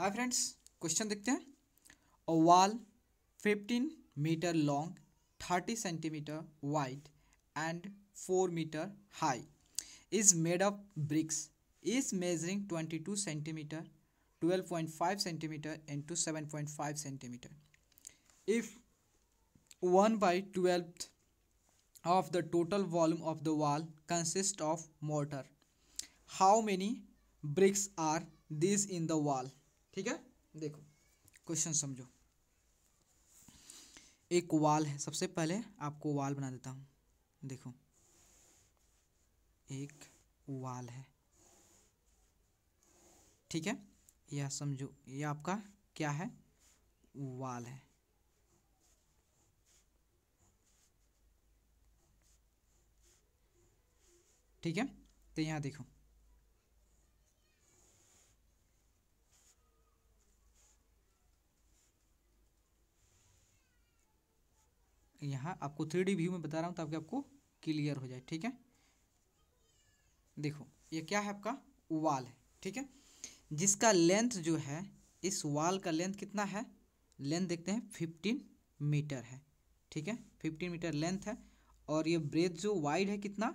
Hi friends question देखते हैं a wall 15 metre long 30 centimetre wide and 4 metre high is made of bricks is measuring 22 centimetre 12.5 centimetre into 7.5 centimetre if one by twelfth of the total volume of the wall consists of mortar. How many bricks are these in the wall? ठीक है देखो question समझो एक वाल है सबसे पहले आपको वाल बना देता हूँ देखो एक वाल है ठीक है यह समझो यह आपका क्या है वाल है ठीक है तो यहाँ देखो यहाँ आपको थ्री व्यू में बता रहा हूँ ताकि आपको क्लियर हो जाए ठीक है देखो ये क्या है आपका वाल है ठीक है जिसका लेंथ जो है इस वाल का लेंथ कितना है लेंथ देखते हैं फिफ्टीन मीटर है ठीक है फिफ्टीन मीटर लेंथ है और ये ब्रेथ जो वाइड है कितना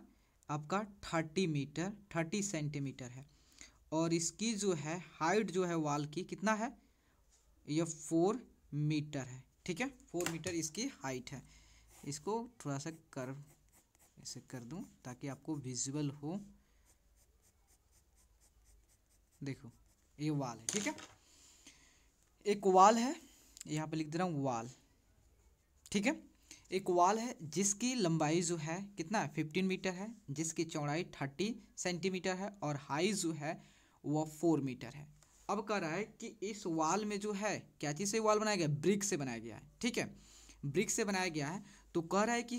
आपका थर्टी मीटर थर्टी सेंटीमीटर है और इसकी जो है हाइट जो है वाल की कितना है ये फोर मीटर है ठीक है फोर मीटर इसकी हाइट है इसको थोड़ा सा कर ऐसे कर दूं ताकि आपको विजुअल हो देखो ये वाल है ठीक है एक वाल है यहाँ पे लिख दे रहा हूँ वाल ठीक है एक वाल है जिसकी लंबाई जो है कितना है फिफ्टीन मीटर है जिसकी चौड़ाई थर्टी सेंटीमीटर है और हाई जो है वह फोर मीटर है अब कह रहा है कि इस वाल में जो है क्या चीज़ से वाल बनाया गया ब्रिक से बनाया गया है ठीक है ब्रिक से बनाया गया है तो कह रहा है कि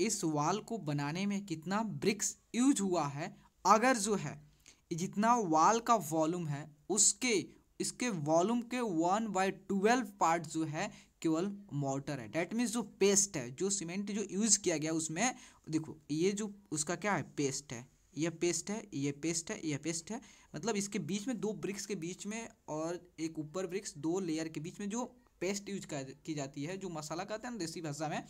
इस, वाल को बनाने में कितना ब्रिक्स यूज हुआ है अगर जो है जितना वाल का वॉल्यूम है उसके इसके वॉल्यूम के वन बाई ट्वेल्व पार्ट जो है केवल मोटर है डैट मीन्स जो पेस्ट है जो सीमेंट जो यूज़ किया गया उसमें देखो ये जो उसका क्या है पेस्ट है यह पेस्ट है यह पेस्ट है यह पेस्ट है मतलब इसके बीच में दो ब्रिक्स के बीच में और एक ऊपर ब्रिक्स दो लेयर के बीच में जो पेस्ट यूज की जाती है जो मसाला कहते हैं ना देसी भाषा में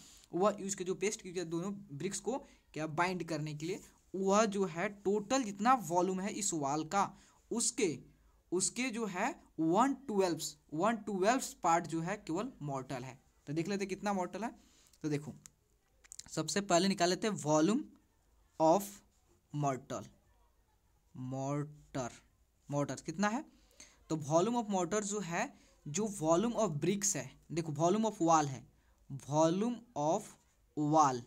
वह यूज के जो पेस्ट की दोनों ब्रिक्स को क्या बाइंड करने के लिए वह जो है टोटल जितना वॉल्यूम है इस वाल का उसके उसके जो है one twelve one twelve part जो है केवल मॉर्टल है तो देख लेते कितना मॉर्टल है तो देखो सबसे पहले निकाल लेते volume of mortal mortar mortar कितना है तो वॉल्यूम ऑफ मॉर्टर जो है जो वॉल्यूम ऑफ ब्रिक्स है देखो वॉल्यूम ऑफ वाल है volume of wall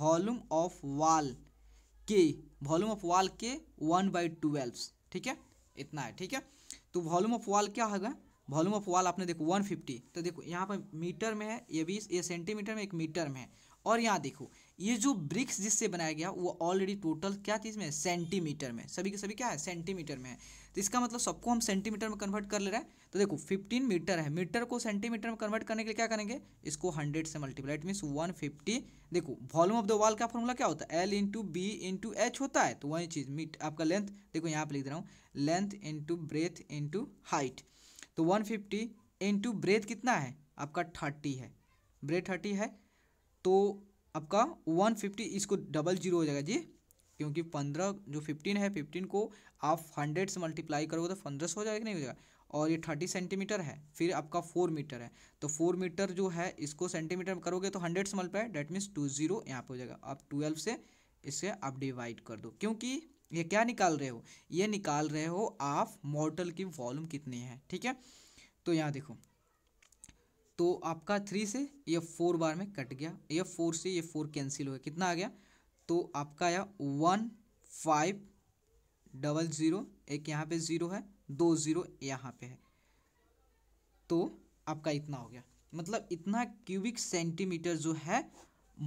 volume of wall के वॉल्यूम ऑफ वाल के वन बाई ट्वेल्व ठीक है इतना है ठीक है तो वॉल्यूम ऑफ वाल क्या होगा वॉल्यूम ऑफ वाल आपने देखो 150 तो देखो यहाँ पर मीटर में है ये भी ये सेंटीमीटर में एक मीटर में है और यहाँ देखो ये जो ब्रिक्स जिससे बनाया गया वो ऑलरेडी टोटल क्या चीज़ में सेंटीमीटर में सभी के सभी क्या है सेंटीमीटर में है तो इसका मतलब सबको हम सेंटीमीटर में कन्वर्ट कर ले रहे हैं तो देखो 15 मीटर है मीटर को सेंटीमीटर में कन्वर्ट करने के लिए क्या करेंगे इसको 100 से मल्टीप्लाई इट मीन्स 150 देखो वॉल्यूम ऑफ द वॉल का फॉर्मूला क्या होता है L into B into H होता है तो वही चीज़ मीट आपका लेंथ देखो यहाँ पर लिख दे रहा हूँ length into breadth into height तो वन फिफ्टी इंटू ब्रेथ कितना है आपका थर्टी है ब्रेथ थर्टी है तो आपका वन फिफ्टी इसको डबल जीरो हो जाएगा जी क्योंकि पंद्रह जो फिफ्टीन है फिफ्टीन को आप हंड्रेड से मल्टीप्लाई करोगे तो पंद्रह सौ हो जाएगा नहीं हो जाएगा और ये थर्टी सेंटीमीटर है फिर आपका फोर मीटर है तो फोर मीटर जो है इसको सेंटीमीटर में करोगे तो हंड्रेड से multiply that means two zero यहाँ पर हो जाएगा आप ट्वेल्व से इसे आप डिवाइड कर दो क्योंकि ये क्या निकाल रहे हो ये निकाल रहे हो आप मॉडल की वॉल्यूम कितनी है ठीक है तो यहाँ देखो तो आपका थ्री से ये फोर बार में कट गया ये फोर से ये फोर कैंसिल हो गया कितना आ गया तो आपका आया वन फाइव डबल ज़ीरो एक यहाँ पे ज़ीरो है दो ज़ीरो यहाँ पे है तो आपका इतना हो गया मतलब इतना क्यूबिक सेंटीमीटर जो है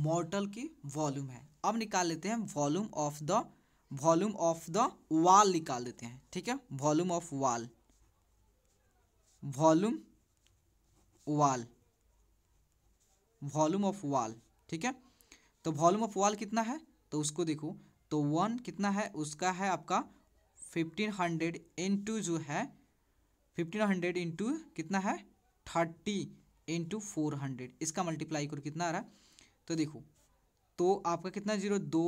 मॉर्टल की वॉल्यूम है अब निकाल लेते हैं volume of the volume of the wall निकाल देते हैं ठीक है volume of wall volume wall volume of wall ठीक है तो वॉल्यूम ऑफ वाल कितना है तो उसको देखो तो वन कितना है उसका है आपका फिफ्टीन हंड्रेड इंटू जो है फिफ्टीन हंड्रेड इंटू कितना है थर्टी इंटू फोर हंड्रेड इसका मल्टीप्लाई करो कितना आ रहा है तो देखो तो आपका कितना जीरो दो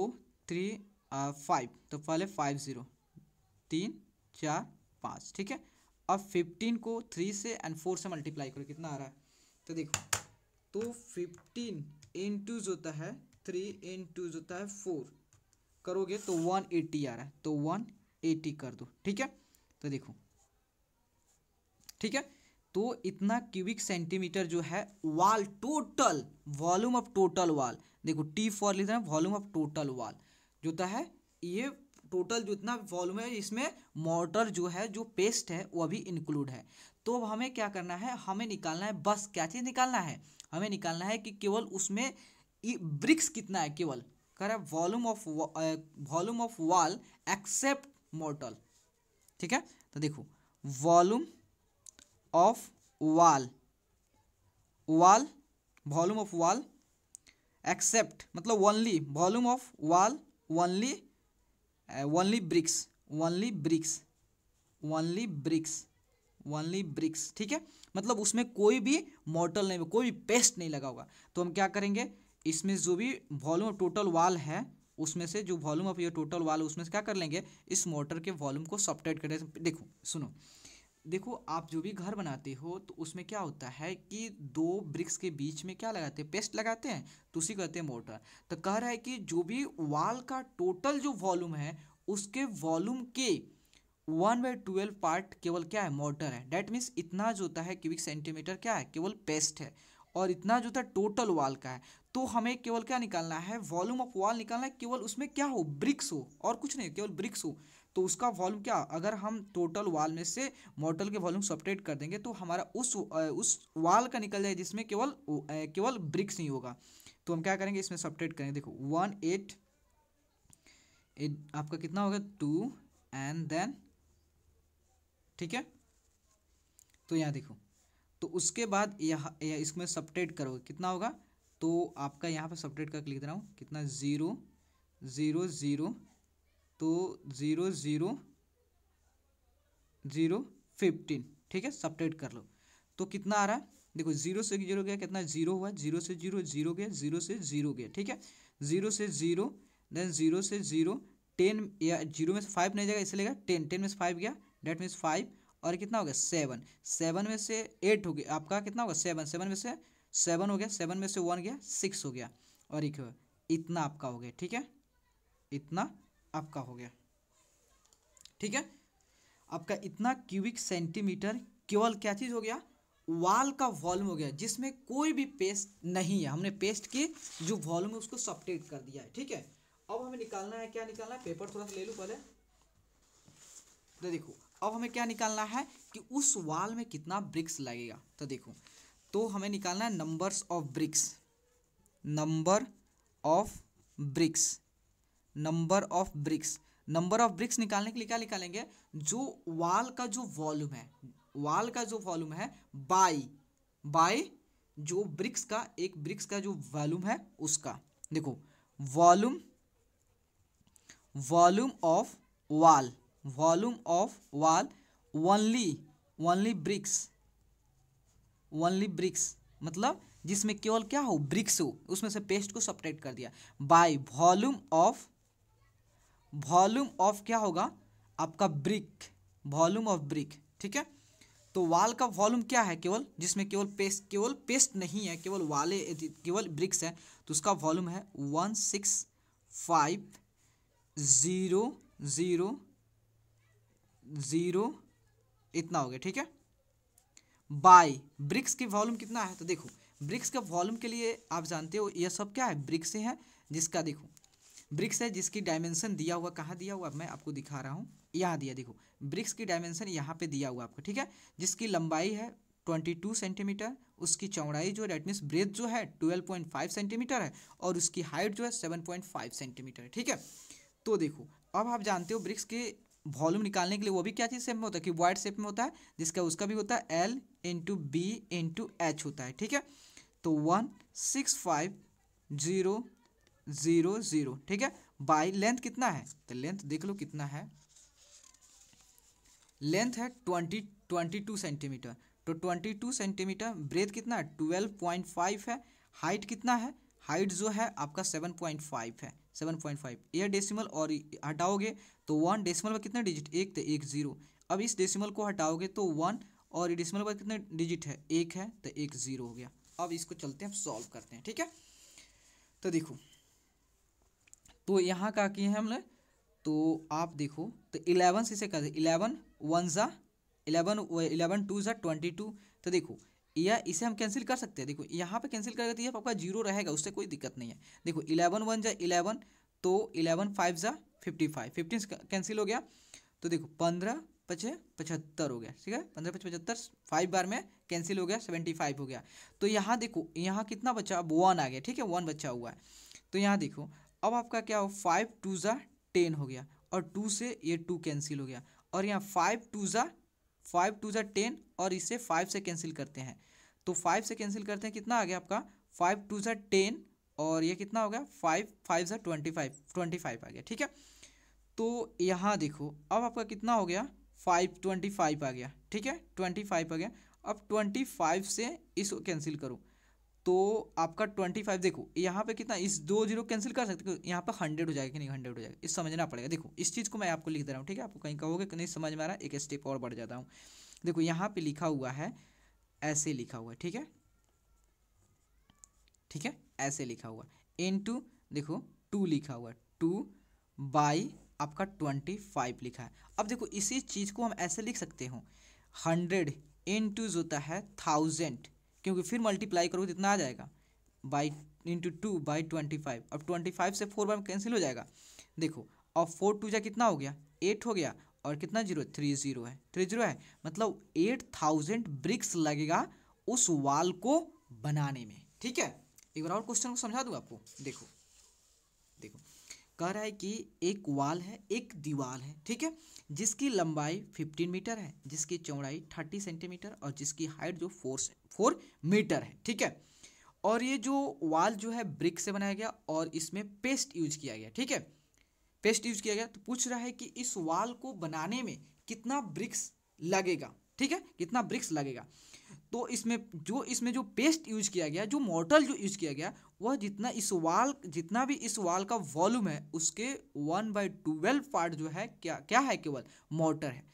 थ्री फाइव तो पहले फाइव ज़ीरो तीन चार पाँच ठीक है अब फिफ्टीन को थ्री से एंड फोर से मल्टीप्लाई करो कितना आ रहा है तो देखो तो फिफ्टीन इन टू जो होता है थ्री इन टू जो होता है फोर करोगे तो वन एटी आ रहा है तो वन एटी कर दो ठीक है तो देखो ठीक है तो इतना क्यूबिक सेंटीमीटर जो है वाल टोटल वॉल्यूम ऑफ टोटल वाल देखो टी फॉर लिखा है वॉल्यूम ऑफ टोटल वाल जो होता है ये टोटल जो इतना वॉल्यूम है इसमें मोटर जो है जो पेस्ट है वह भी इंक्लूड है तो हमें क्या करना है हमें निकालना है बस क्या चीज़ निकालना है हमें निकालना है कि केवल उसमें ब्रिक्स कितना है केवल कह रहा है volume of volume of wall except mortar ठीक है तो देखो volume of wall wall volume of wall except मतलब only volume of wall only only bricks only bricks only bricks only bricks ठीक है मतलब उसमें कोई भी मॉडल नहीं कोई भी पेस्ट नहीं लगा होगा तो हम क्या करेंगे इसमें जो भी वॉल्यूम टोटल वाल है उसमें से जो वॉल्यूम ऑफ ये टोटल वाल उसमें से क्या कर लेंगे इस मोटर के वॉल्यूम को सॉफ्टेट करें देखो सुनो देखो आप जो भी घर बनाते हो तो उसमें क्या होता है कि दो ब्रिक्स के बीच में क्या लगाते हैं पेस्ट लगाते हैं तो उसी कहते हैं मोटर तो कह रहा है कि जो भी वाल का टोटल जो वॉल्यूम है उसके वॉल्यूम के वन बाई ट्वेल्व पार्ट केवल क्या है मोटर है डैट मीन्स इतना जो होता है क्यूबिक सेंटीमीटर क्या है केवल पेस्ट है और इतना जो था टोटल वाल का है तो हमें केवल क्या निकालना है वॉल्यूम ऑफ वॉल निकालना है केवल उसमें क्या हो ब्रिक्स हो और कुछ नहीं केवल ब्रिक्स हो तो उसका वॉल्यूम क्या अगर हम टोटल वाल में से मॉडल के वॉल्यूम सपरेट कर देंगे तो हमारा उस उस वाल का निकल जाए जिसमें केवल केवल ब्रिक्स नहीं होगा तो हम क्या करेंगे इसमें सपरेट करेंगे देखो वन एट आपका कितना होगा टू एंड देन ठीक है तो यहाँ देखो तो उसके बाद यहाँ इसमें सपरेट करो कितना होगा तो आपका यहाँ पर सपरेट करके लिख दे रहा हूँ कितना ज़ीरो ज़ीरो ज़ीरो तो ज़ीरो ज़ीरो ज़ीरो फिफ्टीन ठीक है सपरेट कर लो तो कितना आ रहा है देखो जीरो से जीरो गया कितना जीरो हुआ जीरो से जीरो जीरो गया जीरो से जीरो गया ठीक है जीरो से जीरो देन जीरो से जीरो टेन या जीरो में से फाइव नहीं जाएगा इसलिए टेन टेन में से फाइव गया डेट मीन्स फाइव और कितना हो गया सेवन सेवन में से एट हो गया आपका कितना होगा सेवन सेवन में से सेवन हो गया सेवन में से वन गया सिक्स हो गया और एक इतना आपका हो गया ठीक है इतना आपका हो गया ठीक है आपका इतना क्यूबिक सेंटीमीटर केवल क्या चीज़ हो गया वाल का वॉल्यूम हो गया जिसमें कोई भी पेस्ट नहीं है हमने पेस्ट के जो वॉल्यूम है उसको सपरेट कर दिया है ठीक है अब हमें निकालना है क्या निकालना है पेपर थोड़ा सा ले लू पहले तो देखो अब हमें क्या निकालना है कि उस वाल में कितना ब्रिक्स लगेगा तो देखो तो हमें निकालना है numbers of bricks number of bricks number of bricks number of bricks निकालने के लिए क्या निकालेंगे जो वाल का जो वॉल्यूम है वाल का जो वॉल्यूम है बाई बाई जो ब्रिक्स का एक ब्रिक्स का जो वॉल्यूम है उसका देखो volume volume of wall volume of wall only only bricks only bricks मतलब जिसमें केवल क्या हो ब्रिक्स हो उसमें से पेस्ट को सपरेट कर दिया by volume of volume of क्या होगा आपका ब्रिक वॉल्यूम ऑफ ब्रिक ठीक है तो वाल का वॉल्यूम क्या है केवल जिसमें केवल पेस्ट केवल पेस्ट नहीं है केवल वाले केवल ब्रिक्स है तो उसका वॉल्यूम है one six five zero zero zero इतना हो गया ठीक है बाय ब्रिक्स की वॉल्यूम कितना है तो देखो ब्रिक्स का वॉल्यूम के लिए आप जानते हो यह सब क्या है ब्रिक्स है जिसका देखो ब्रिक्स है जिसकी डायमेंशन दिया हुआ कहाँ दिया हुआ मैं आपको दिखा रहा हूँ यहाँ दिया देखो ब्रिक्स की डायमेंशन यहाँ पे दिया हुआ आपको ठीक है जिसकी लंबाई है ट्वेंटी टू सेंटीमीटर उसकी चौड़ाई जो है डेट मीन्स ब्रेथ जो है ट्वेल्व पॉइंट फाइव सेंटीमीटर है और उसकी हाइट जो है सेवन पॉइंट फाइव सेंटीमीटर है ठीक है तो देखो अब आप जानते हो ब्रिक्स के वॉल्यूम निकालने के लिए वो भी क्या चीज़ सेप में होता है कि वाइड शेप में होता है जिसका उसका भी होता है L into B into H होता है ठीक है तो one six five zero zero zero ठीक है बाई लेंथ कितना है तो लेंथ देख लो कितना है लेंथ है ट्वेंटी ट्वेंटी टू सेंटीमीटर तो ट्वेंटी टू सेंटीमीटर ब्रेथ कितना है ट्वेल्व पॉइंट फाइव है हाइट कितना है हाइट जो है आपका सेवन पॉइंट फाइव है सेवन पॉइंट फाइव यह डेसिमल और हटाओगे तो वन डेसिमल पर कितना डिजिट एक तो एक जीरो अब इस डेसिमल को हटाओगे तो वन और डेसिमल पर कितना डिजिट है एक है तो एक जीरो हो गया अब इसको चलते हैं सॉल्व करते हैं ठीक है तो देखो तो यहाँ का किए हैं हमने तो आप देखो तो इलेवन से इसे कहते इलेवन वन ज़ा इलेवन इलेवन टू ज़ा ट्वेंटी टू तो देखो या इसे हम कैंसिल कर सकते हैं देखो यहाँ पे कैंसिल करके देती आपका जीरो रहेगा उससे कोई दिक्कत नहीं है देखो इलेवन वन ज़ा इलेवन तो इलेवन फाइव ज़ा फिफ्टी फाइव फिफ्टीन कैंसिल हो गया तो देखो पंद्रह पचे पचहत्तर हो गया ठीक है पंद्रह पचे पचहत्तर फाइव बार में कैंसिल हो गया सेवेंटी फाइव हो गया तो यहाँ देखो यहाँ कितना बचा वन आ गया ठीक है वन बचा हुआ है तो यहाँ देखो अब आपका क्या हो फाइव टू ज़ा टेन हो गया और टू से ये टू कैंसिल हो गया और यहाँ फाइव टू ज़ा फाइव टू ज़ा टेन और इसे फाइव से कैंसिल करते हैं तो फाइव से कैंसिल करते हैं कितना आ गया आपका फाइव टू ज़ा टेन और ये कितना हो गया फाइव फाइव ज़ा ट्वेंटी फाइव ट्वेंटी फाइव आ गया ठीक है तो यहाँ देखो अब आपका कितना हो गया फाइव ट्वेंटी फाइव आ गया ठीक है ट्वेंटी फाइव आ गया अब ट्वेंटी फाइव से इसको कैंसिल करूँ तो आपका ट्वेंटी फाइव देखो यहाँ पे कितना इस दो जीरो कैंसिल कर सकते हो यहाँ पर हंड्रेड हो जाएगा कि नहीं हंड्रेड हो जाएगा इस समझना पड़ेगा देखो इस चीज़ को मैं आपको लिख दे रहा हूँ ठीक है आपको कहीं कहोगे कि नहीं समझ में आ रहा एक स्टेप और बढ़ जाता हूँ देखो यहाँ पे लिखा हुआ है ऐसे लिखा हुआ है ठीक है ठीक है ऐसे लिखा हुआ इन टू देखो टू लिखा हुआ टू बाई आपका ट्वेंटी फाइव लिखा है अब देखो इसी चीज़ को हम ऐसे लिख सकते हो हंड्रेड इन जो होता है थाउजेंड क्योंकि फिर मल्टीप्लाई करोगे तो इतना आ जाएगा by into two by twenty five अब ट्वेंटी फाइव से फोर बार कैंसिल हो जाएगा देखो अब फोर टू जा कितना हो गया एट हो गया और कितना जीरो थ्री जीरो है थ्री जीरो है मतलब एट थाउजेंड ब्रिक्स लगेगा उस वाल को बनाने में ठीक है एक बार और क्वेश्चन को समझा दूँ आपको देखो कह रहा है कि एक वाल है एक दीवाल है ठीक है जिसकी लंबाई 15 मीटर है जिसकी चौड़ाई 30 सेंटीमीटर और जिसकी हाइट जो फोर फोर मीटर है ठीक है और ये जो वाल जो है ब्रिक से बनाया गया और इसमें पेस्ट यूज किया गया ठीक है पेस्ट यूज किया गया तो पूछ रहा है कि इस वाल को बनाने में कितना ब्रिक्स लगेगा ठीक है कितना ब्रिक्स लगेगा तो इसमें जो इसमें जो पेस्ट यूज किया गया जो मॉडल जो यूज किया गया वह जितना इस वाल जितना भी इस वाल का वॉल्यूम है उसके वन बाई ट्वेल्व पार्ट जो है क्या क्या है केवल मोटर है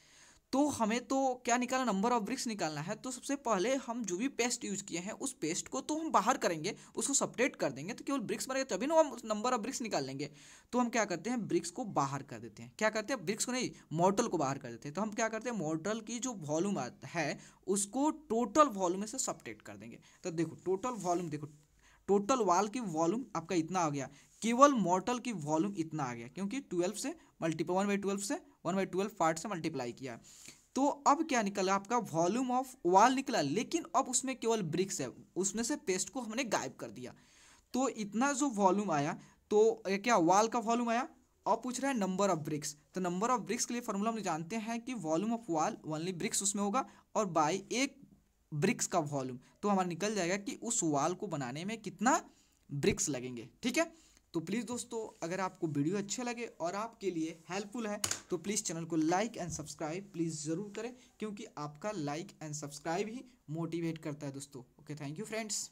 तो हमें तो क्या निकालना नंबर ऑफ ब्रिक्स निकालना है तो सबसे पहले हम जो भी पेस्ट यूज किए हैं उस पेस्ट को तो हम बाहर करेंगे उसको सपरेट कर देंगे तो केवल ब्रिक्स बनेगा तभी ना हम नंबर ऑफ ब्रिक्स निकाल लेंगे तो हम क्या करते हैं ब्रिक्स को बाहर कर देते हैं क्या करते हैं ब्रिक्स को नहीं मॉडल को बाहर कर देते हैं तो हम क्या करते हैं मॉडल की जो वॉल्यूम है उसको टोटल वॉल्यूम से सपरेट कर देंगे तो देखो टोटल वॉल्यूम देखो टोटल वाल की वॉल्यूम आपका इतना आ गया केवल मॉडल की वॉल्यूम इतना आ गया क्योंकि ट्वेल्व से मल्टीपल वन बाई ट्वेल्व से वन बाई ट्वेल्व पार्ट से मल्टीप्लाई किया तो अब क्या निकला आपका वॉल्यूम ऑफ वाल निकला लेकिन अब उसमें केवल ब्रिक्स है उसमें से पेस्ट को हमने गायब कर दिया तो इतना जो वॉल्यूम आया तो क्या वाल का वॉल्यूम आया अब पूछ रहा है नंबर ऑफ ब्रिक्स तो नंबर ऑफ ब्रिक्स के लिए फॉर्मूला हम जानते हैं कि volume of wall only bricks उसमें होगा और बाई एक ब्रिक्स का वॉल्यूम तो हमारा निकल जाएगा कि उस वाल को बनाने में कितना ब्रिक्स लगेंगे ठीक है तो प्लीज़ दोस्तों अगर आपको वीडियो अच्छे लगे और आपके लिए हेल्पफुल है तो प्लीज़ चैनल को लाइक एंड सब्सक्राइब प्लीज़ ज़रूर करें क्योंकि आपका लाइक एंड सब्सक्राइब ही मोटिवेट करता है दोस्तों ओके थैंक यू फ्रेंड्स